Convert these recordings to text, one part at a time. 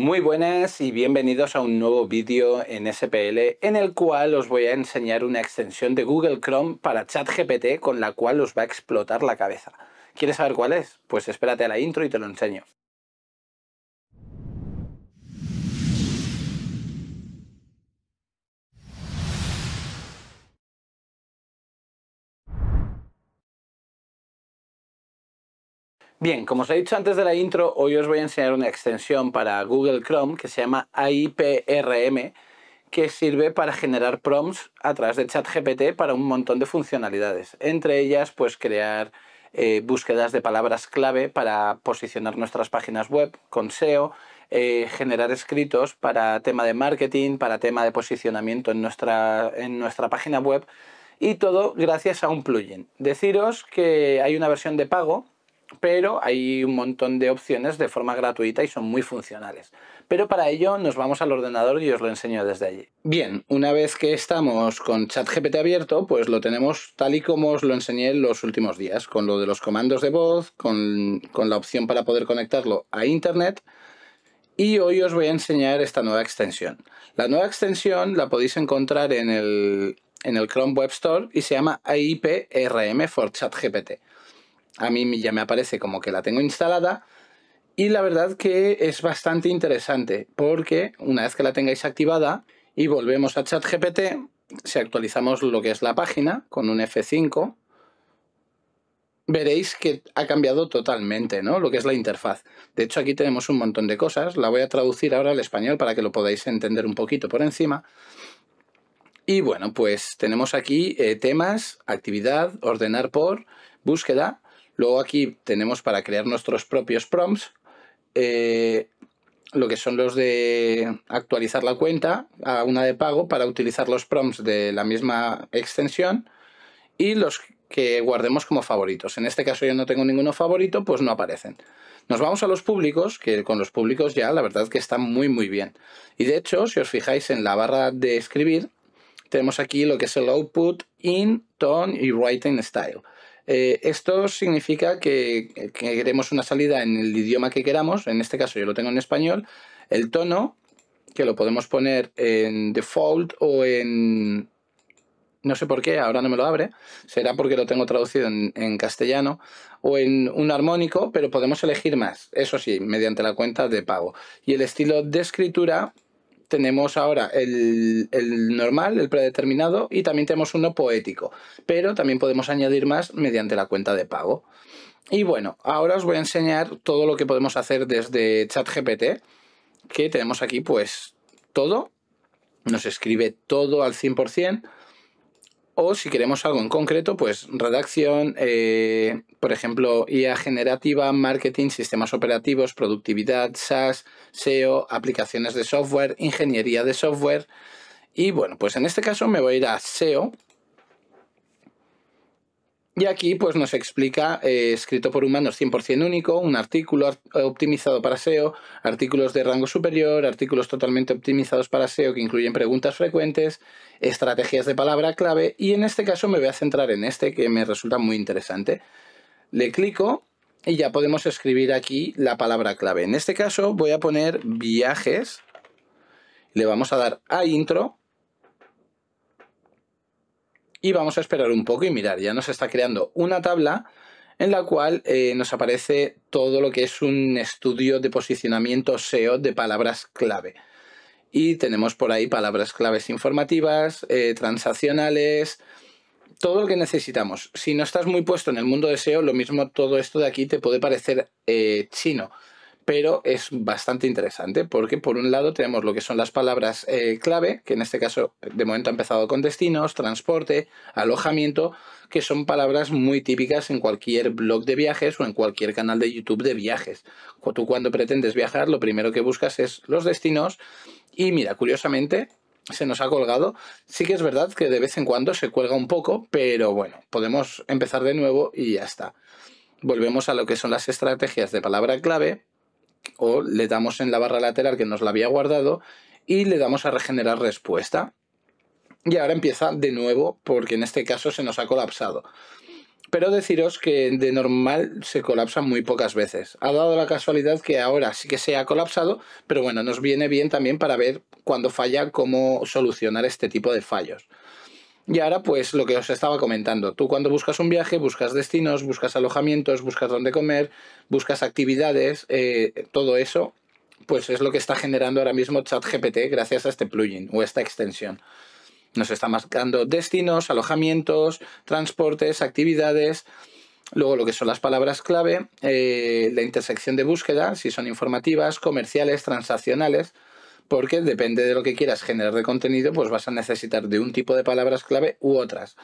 Muy buenas y bienvenidos a un nuevo vídeo en SPL en el cual os voy a enseñar una extensión de Google Chrome para ChatGPT con la cual os va a explotar la cabeza. ¿Quieres saber cuál es? Pues espérate a la intro y te lo enseño. Bien, como os he dicho antes de la intro, hoy os voy a enseñar una extensión para Google Chrome que se llama AIPRM, que sirve para generar prompts a través de ChatGPT para un montón de funcionalidades. Entre ellas, pues crear eh, búsquedas de palabras clave para posicionar nuestras páginas web con SEO, eh, generar escritos para tema de marketing, para tema de posicionamiento en en nuestra página web y todo gracias a un plugin. Deciros que hay una versión de pago pero hay un montón de opciones de forma gratuita y son muy funcionales. Pero para ello nos vamos al ordenador y os lo enseño desde allí. Bien, una vez que estamos con ChatGPT abierto, pues lo tenemos tal y como os lo enseñé en los últimos días, con lo de los comandos de voz, con, la opción para poder conectarlo a Internet. Y hoy os voy a enseñar esta nueva extensión. La nueva extensión la podéis encontrar en el, en el Chrome Web Store y se llama AIPRM for ChatGPT a mí ya me aparece como que la tengo instalada. Y la verdad que es bastante interesante porque una vez que la tengáis activada y volvemos a ChatGPT, si actualizamos lo que es la página con un F5, veréis que ha cambiado totalmente ¿no? lo que es la interfaz. De hecho, aquí tenemos un montón de cosas. La voy a traducir ahora al español para que lo podáis entender un poquito por encima. Y bueno, pues tenemos aquí eh, temas, actividad, ordenar por, búsqueda, Luego aquí tenemos para crear nuestros propios prompts, eh, lo que son los de actualizar la cuenta a una de pago para utilizar los prompts de la misma extensión y los que guardemos como favoritos. En este caso yo no tengo ninguno favorito, pues no aparecen. Nos vamos a los públicos, que con los públicos ya la verdad que están muy muy bien. Y de hecho, si os fijáis en la barra de escribir, tenemos aquí lo que es el output, in, tone y writing style. Eh, esto significa que, queremos una salida en el idioma que queramos, en este caso yo lo tengo en español, el tono, que lo podemos poner en default o en... No sé por qué, ahora no me lo abre, será porque lo tengo traducido en castellano, o en un armónico, pero podemos elegir más, eso sí, mediante la cuenta de pago. Y el estilo de escritura tenemos ahora el, el, normal, el predeterminado, y también tenemos uno poético, pero también podemos añadir más mediante la cuenta de pago. Y bueno, ahora os voy a enseñar todo lo que podemos hacer desde ChatGPT, que tenemos aquí pues todo, nos escribe todo al 100%, o si queremos algo en concreto, pues redacción, eh, por ejemplo, IA generativa, marketing, sistemas operativos, productividad, SaaS, SEO, aplicaciones de software, ingeniería de software. Y bueno, pues en este caso me voy a ir a SEO y aquí pues, nos explica, eh, escrito por humanos 100% único, un artículo optimizado para SEO, artículos de rango superior, artículos totalmente optimizados para SEO que incluyen preguntas frecuentes, estrategias de palabra clave y en este caso me voy a centrar en este que me resulta muy interesante. Le clico y ya podemos escribir aquí la palabra clave. En este caso voy a poner viajes, le vamos a dar a intro y vamos a esperar un poco y mirar, ya nos está creando una tabla en la cual eh, nos aparece todo lo que es un estudio de posicionamiento SEO de palabras clave. Y tenemos por ahí palabras claves informativas, eh, transaccionales, todo lo que necesitamos. Si no estás muy puesto en el mundo de SEO, lo mismo todo esto de aquí te puede parecer eh, chino pero es bastante interesante porque por un lado tenemos lo que son las palabras eh, clave, que en este caso de momento ha empezado con destinos, transporte, alojamiento, que son palabras muy típicas en cualquier blog de viajes o en cualquier canal de YouTube de viajes. Tú cuando pretendes viajar, lo primero que buscas es los destinos y mira, curiosamente, se nos ha colgado. Sí que es verdad que de vez en cuando se cuelga un poco, pero bueno, podemos empezar de nuevo y ya está. Volvemos a lo que son las estrategias de palabra clave o le damos en la barra lateral que nos la había guardado y le damos a regenerar respuesta. Y ahora empieza de nuevo porque en este caso se nos ha colapsado. Pero deciros que de normal se colapsa muy pocas veces. Ha dado la casualidad que ahora sí que se ha colapsado, pero bueno, nos viene bien también para ver cuando falla cómo solucionar este tipo de fallos. Y ahora, pues lo que os estaba comentando, tú cuando buscas un viaje, buscas destinos, buscas alojamientos, buscas dónde comer, buscas actividades, eh, todo eso, pues es lo que está generando ahora mismo ChatGPT gracias a este plugin o esta extensión. Nos está marcando destinos, alojamientos, transportes, actividades, luego lo que son las palabras clave, eh, la intersección de búsqueda, si son informativas, comerciales, transaccionales porque depende de lo que quieras generar de contenido, pues vas a necesitar de un tipo de palabras clave u otras.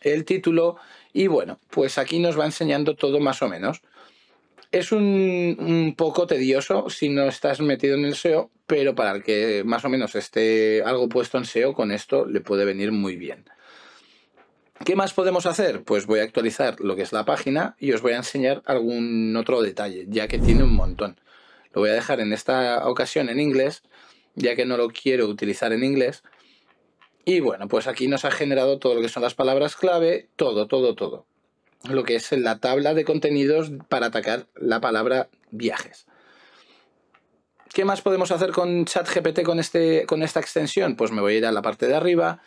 El título, y bueno, pues aquí nos va enseñando todo más o menos. Es un, poco tedioso si no estás metido en el SEO, pero para el que más o menos esté algo puesto en SEO, con esto le puede venir muy bien. ¿Qué más podemos hacer? Pues voy a actualizar lo que es la página y os voy a enseñar algún otro detalle, ya que tiene un montón. Lo voy a dejar en esta ocasión en inglés, ya que no lo quiero utilizar en inglés. Y bueno, pues aquí nos ha generado todo lo que son las palabras clave, todo, todo, todo. Lo que es la tabla de contenidos para atacar la palabra viajes. ¿Qué más podemos hacer con ChatGPT con, este, con esta extensión? Pues me voy a ir a la parte de arriba,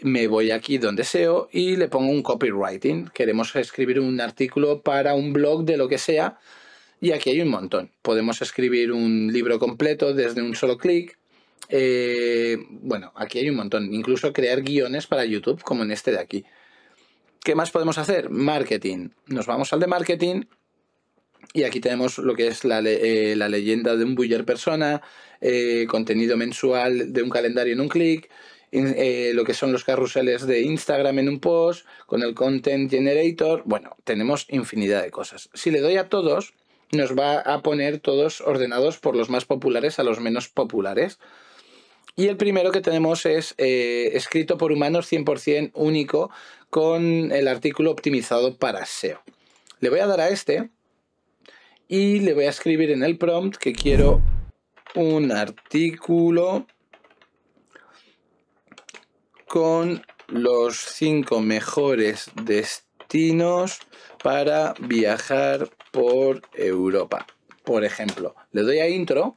me voy aquí donde SEO y le pongo un copywriting. Queremos escribir un artículo para un blog de lo que sea y aquí hay un montón. Podemos escribir un libro completo desde un solo clic. Eh, bueno, aquí hay un montón. Incluso crear guiones para YouTube, como en este de aquí. ¿Qué más podemos hacer? Marketing. Nos vamos al de marketing. Y aquí tenemos lo que es la, eh, leyenda de un buyer persona, eh, contenido mensual de un calendario en un clic, lo que son los carruseles de Instagram en un post, con el Content Generator. Bueno, tenemos infinidad de cosas. Si le doy a todos, nos va a poner todos ordenados por los más populares a los menos populares. Y el primero que tenemos es eh, escrito por humanos 100% único con el artículo optimizado para SEO. Le voy a dar a este y le voy a escribir en el prompt que quiero un artículo con los cinco mejores destinos destinos para viajar por Europa. Por ejemplo, le doy a intro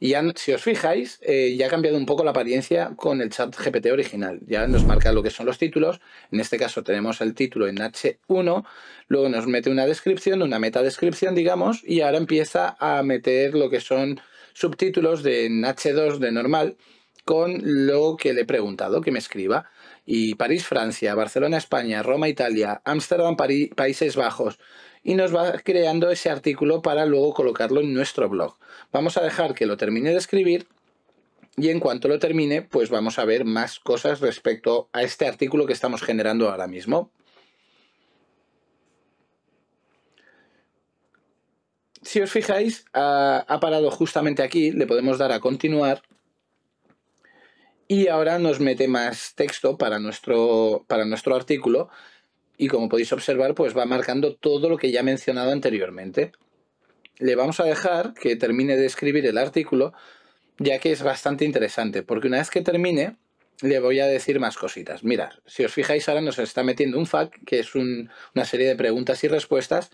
y ya, si os fijáis, eh, ya ha cambiado un poco la apariencia con el chat GPT original. Ya nos marca lo que son los títulos. En este caso tenemos el título en H1, luego nos mete una descripción, una meta descripción, digamos, y ahora empieza a meter lo que son subtítulos de H2 de normal con lo que le he preguntado, que me escriba. Y París, Francia, Barcelona, España, Roma, Italia, Ámsterdam, Países Bajos. Y nos va creando ese artículo para luego colocarlo en nuestro blog. Vamos a dejar que lo termine de escribir y en cuanto lo termine, pues vamos a ver más cosas respecto a este artículo que estamos generando ahora mismo. Si os fijáis, ha, parado justamente aquí, le podemos dar a continuar y ahora nos mete más texto para nuestro, para nuestro artículo y como podéis observar pues va marcando todo lo que ya he mencionado anteriormente. Le vamos a dejar que termine de escribir el artículo ya que es bastante interesante porque una vez que termine le voy a decir más cositas. Mirad, si os fijáis ahora nos está metiendo un FAQ que es una serie de preguntas y respuestas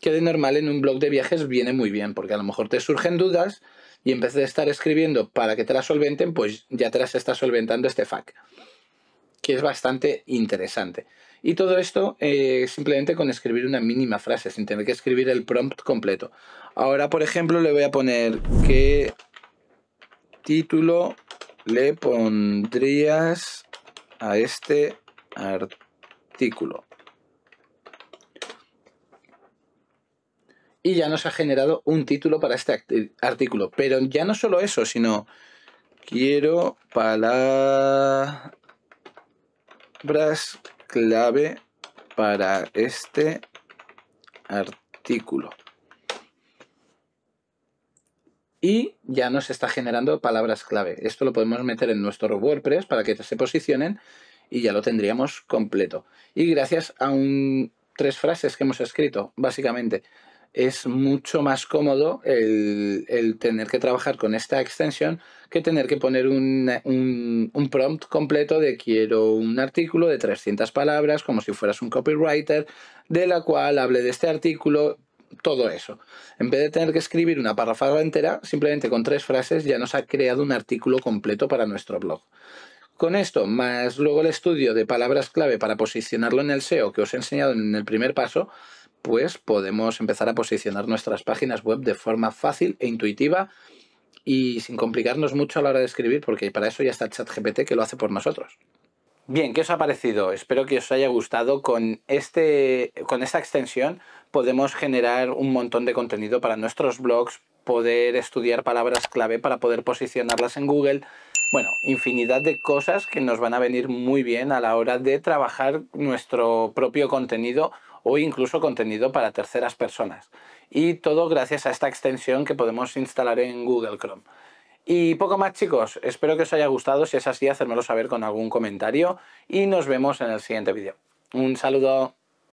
que de normal en un blog de viajes viene muy bien porque a lo mejor te surgen dudas y en vez de estar escribiendo para que te la solventen, pues ya te las está solventando este FAC, que es bastante interesante. Y todo esto eh, simplemente con escribir una mínima frase, sin tener que escribir el prompt completo. Ahora, por ejemplo, le voy a poner qué título le pondrías a este artículo. y ya nos ha generado un título para este artículo. Pero ya no solo eso, sino quiero palabras clave para este artículo. Y ya nos está generando palabras clave. Esto lo podemos meter en nuestro WordPress para que se posicionen y ya lo tendríamos completo. Y gracias a un, tres frases que hemos escrito, básicamente es mucho más cómodo el, tener que trabajar con esta extensión que tener que poner un, prompt completo de quiero un artículo de 300 palabras, como si fueras un copywriter, de la cual hable de este artículo, todo eso. En vez de tener que escribir una parrafada entera, simplemente con tres frases ya nos ha creado un artículo completo para nuestro blog. Con esto, más luego el estudio de palabras clave para posicionarlo en el SEO que os he enseñado en el primer paso, pues podemos empezar a posicionar nuestras páginas web de forma fácil e intuitiva y sin complicarnos mucho a la hora de escribir, porque para eso ya está ChatGPT que lo hace por nosotros. Bien, ¿qué os ha parecido? Espero que os haya gustado. Con, este, con esta extensión podemos generar un montón de contenido para nuestros blogs, poder estudiar palabras clave para poder posicionarlas en Google. Bueno, infinidad de cosas que nos van a venir muy bien a la hora de trabajar nuestro propio contenido o incluso contenido para terceras personas. Y todo gracias a esta extensión que podemos instalar en Google Chrome. Y poco más chicos, espero que os haya gustado, si es así hacérmelo saber con algún comentario y nos vemos en el siguiente vídeo. Un saludo.